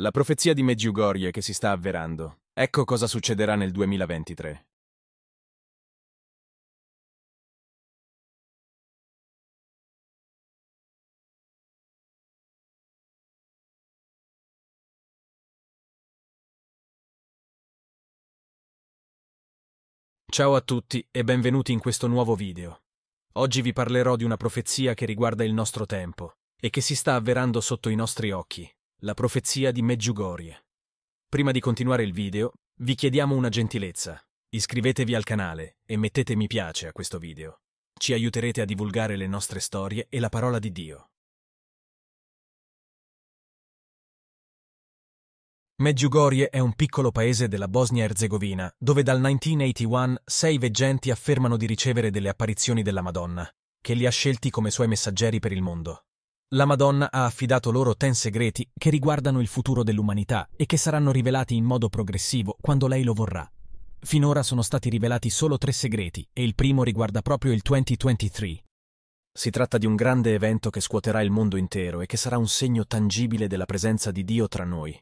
La profezia di Meggiugorie che si sta avverando. Ecco cosa succederà nel 2023. Ciao a tutti e benvenuti in questo nuovo video. Oggi vi parlerò di una profezia che riguarda il nostro tempo e che si sta avverando sotto i nostri occhi. La profezia di Meggiugorie. Prima di continuare il video, vi chiediamo una gentilezza. Iscrivetevi al canale e mettete mi piace a questo video. Ci aiuterete a divulgare le nostre storie e la parola di Dio. Meggiugorie è un piccolo paese della bosnia herzegovina dove dal 1981 sei veggenti affermano di ricevere delle apparizioni della Madonna, che li ha scelti come suoi messaggeri per il mondo. La Madonna ha affidato loro ten segreti che riguardano il futuro dell'umanità e che saranno rivelati in modo progressivo quando lei lo vorrà. Finora sono stati rivelati solo tre segreti e il primo riguarda proprio il 2023. Si tratta di un grande evento che scuoterà il mondo intero e che sarà un segno tangibile della presenza di Dio tra noi.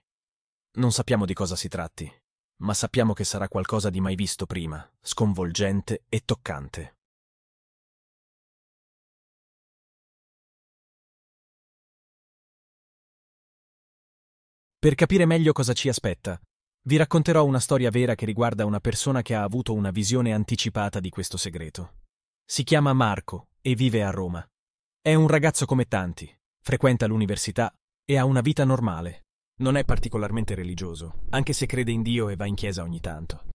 Non sappiamo di cosa si tratti, ma sappiamo che sarà qualcosa di mai visto prima, sconvolgente e toccante. Per capire meglio cosa ci aspetta, vi racconterò una storia vera che riguarda una persona che ha avuto una visione anticipata di questo segreto. Si chiama Marco e vive a Roma. È un ragazzo come tanti, frequenta l'università e ha una vita normale. Non è particolarmente religioso, anche se crede in Dio e va in chiesa ogni tanto.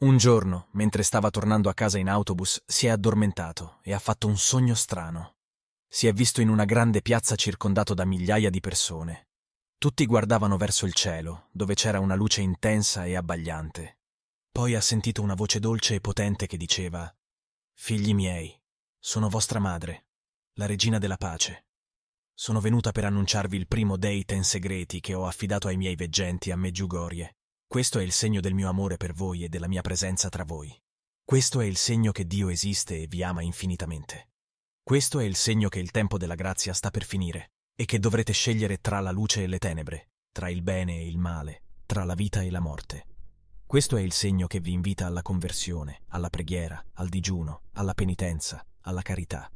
Un giorno, mentre stava tornando a casa in autobus, si è addormentato e ha fatto un sogno strano. Si è visto in una grande piazza circondato da migliaia di persone. Tutti guardavano verso il cielo, dove c'era una luce intensa e abbagliante. Poi ha sentito una voce dolce e potente che diceva Figli miei, sono vostra madre, la regina della pace. Sono venuta per annunciarvi il primo dei ten segreti che ho affidato ai miei veggenti a Meggiugorie. Questo è il segno del mio amore per voi e della mia presenza tra voi. Questo è il segno che Dio esiste e vi ama infinitamente. Questo è il segno che il tempo della grazia sta per finire e che dovrete scegliere tra la luce e le tenebre, tra il bene e il male, tra la vita e la morte. Questo è il segno che vi invita alla conversione, alla preghiera, al digiuno, alla penitenza, alla carità.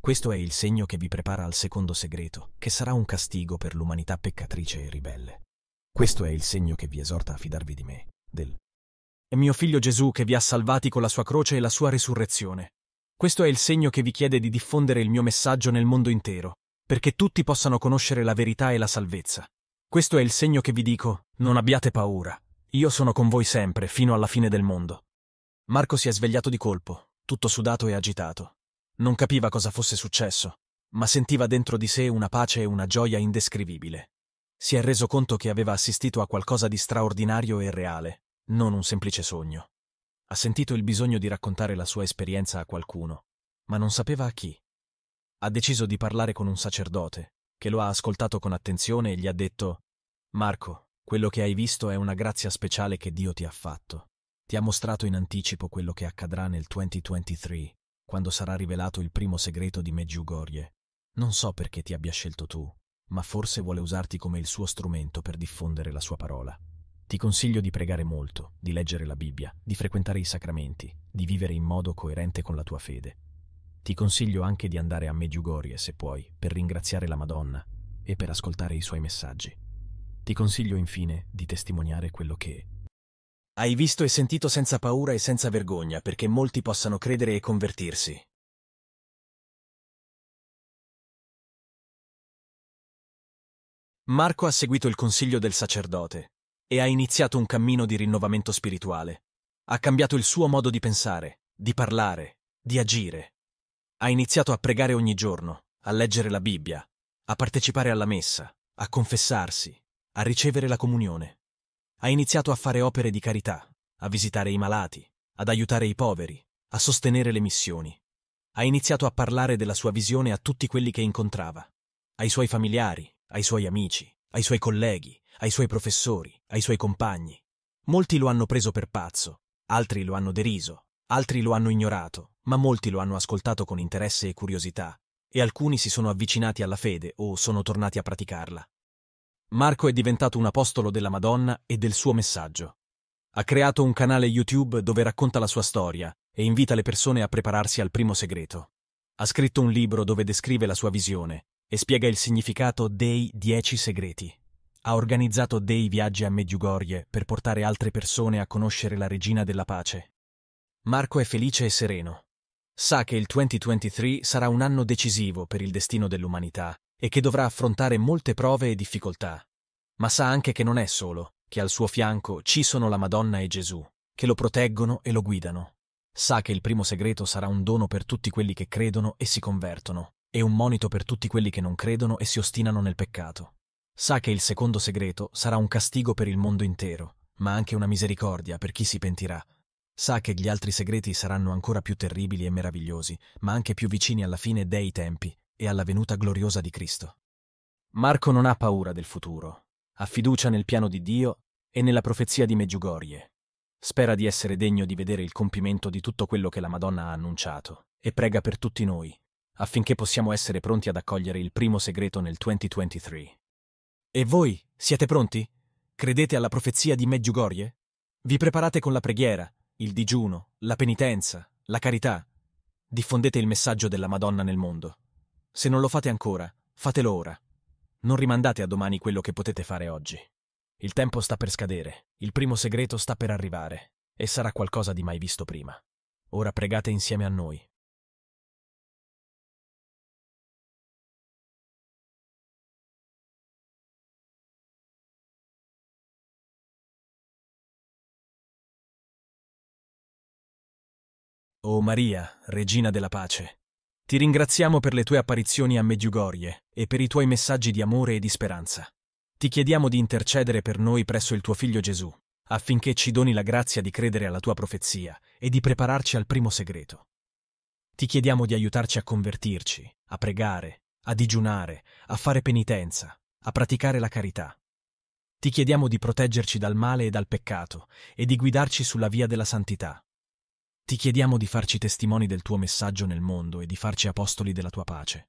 Questo è il segno che vi prepara al secondo segreto, che sarà un castigo per l'umanità peccatrice e ribelle. Questo è il segno che vi esorta a fidarvi di me, del è mio figlio Gesù che vi ha salvati con la sua croce e la sua risurrezione. Questo è il segno che vi chiede di diffondere il mio messaggio nel mondo intero perché tutti possano conoscere la verità e la salvezza. Questo è il segno che vi dico, non abbiate paura, io sono con voi sempre, fino alla fine del mondo. Marco si è svegliato di colpo, tutto sudato e agitato. Non capiva cosa fosse successo, ma sentiva dentro di sé una pace e una gioia indescrivibile. Si è reso conto che aveva assistito a qualcosa di straordinario e reale, non un semplice sogno. Ha sentito il bisogno di raccontare la sua esperienza a qualcuno, ma non sapeva a chi ha deciso di parlare con un sacerdote, che lo ha ascoltato con attenzione e gli ha detto Marco, quello che hai visto è una grazia speciale che Dio ti ha fatto. Ti ha mostrato in anticipo quello che accadrà nel 2023, quando sarà rivelato il primo segreto di Meggiugorie. Non so perché ti abbia scelto tu, ma forse vuole usarti come il suo strumento per diffondere la sua parola. Ti consiglio di pregare molto, di leggere la Bibbia, di frequentare i sacramenti, di vivere in modo coerente con la tua fede. Ti consiglio anche di andare a Mediugorie se puoi, per ringraziare la Madonna e per ascoltare i suoi messaggi. Ti consiglio infine di testimoniare quello che... Hai visto e sentito senza paura e senza vergogna perché molti possano credere e convertirsi. Marco ha seguito il consiglio del sacerdote e ha iniziato un cammino di rinnovamento spirituale. Ha cambiato il suo modo di pensare, di parlare, di agire. Ha iniziato a pregare ogni giorno, a leggere la Bibbia, a partecipare alla messa, a confessarsi, a ricevere la comunione. Ha iniziato a fare opere di carità, a visitare i malati, ad aiutare i poveri, a sostenere le missioni. Ha iniziato a parlare della sua visione a tutti quelli che incontrava, ai suoi familiari, ai suoi amici, ai suoi colleghi, ai suoi professori, ai suoi compagni. Molti lo hanno preso per pazzo, altri lo hanno deriso, altri lo hanno ignorato, ma molti lo hanno ascoltato con interesse e curiosità, e alcuni si sono avvicinati alla fede o sono tornati a praticarla. Marco è diventato un apostolo della Madonna e del suo messaggio. Ha creato un canale YouTube dove racconta la sua storia e invita le persone a prepararsi al primo segreto. Ha scritto un libro dove descrive la sua visione e spiega il significato dei Dieci Segreti. Ha organizzato dei viaggi a Mediugorie per portare altre persone a conoscere la regina della pace. Marco è felice e sereno, sa che il 2023 sarà un anno decisivo per il destino dell'umanità e che dovrà affrontare molte prove e difficoltà. Ma sa anche che non è solo, che al suo fianco ci sono la Madonna e Gesù, che lo proteggono e lo guidano. Sa che il primo segreto sarà un dono per tutti quelli che credono e si convertono, e un monito per tutti quelli che non credono e si ostinano nel peccato. Sa che il secondo segreto sarà un castigo per il mondo intero, ma anche una misericordia per chi si pentirà Sa che gli altri segreti saranno ancora più terribili e meravigliosi, ma anche più vicini alla fine dei tempi e alla venuta gloriosa di Cristo. Marco non ha paura del futuro, ha fiducia nel piano di Dio e nella profezia di Meggiugorie. Spera di essere degno di vedere il compimento di tutto quello che la Madonna ha annunciato e prega per tutti noi, affinché possiamo essere pronti ad accogliere il primo segreto nel 2023. E voi, siete pronti? Credete alla profezia di Meggiugorie? Vi preparate con la preghiera, il digiuno, la penitenza, la carità. Diffondete il messaggio della Madonna nel mondo. Se non lo fate ancora, fatelo ora. Non rimandate a domani quello che potete fare oggi. Il tempo sta per scadere, il primo segreto sta per arrivare, e sarà qualcosa di mai visto prima. Ora pregate insieme a noi. O Maria, regina della pace, ti ringraziamo per le tue apparizioni a Mediugorie e per i tuoi messaggi di amore e di speranza. Ti chiediamo di intercedere per noi presso il tuo Figlio Gesù, affinché ci doni la grazia di credere alla tua profezia e di prepararci al primo segreto. Ti chiediamo di aiutarci a convertirci, a pregare, a digiunare, a fare penitenza, a praticare la carità. Ti chiediamo di proteggerci dal male e dal peccato e di guidarci sulla via della santità. Ti chiediamo di farci testimoni del tuo messaggio nel mondo e di farci apostoli della tua pace.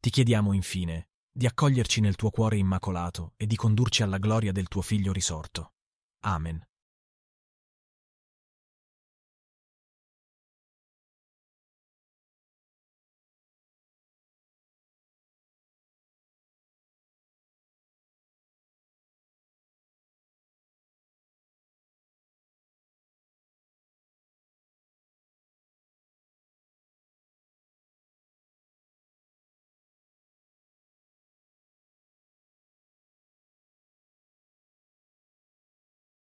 Ti chiediamo, infine, di accoglierci nel tuo cuore immacolato e di condurci alla gloria del tuo Figlio risorto. Amen.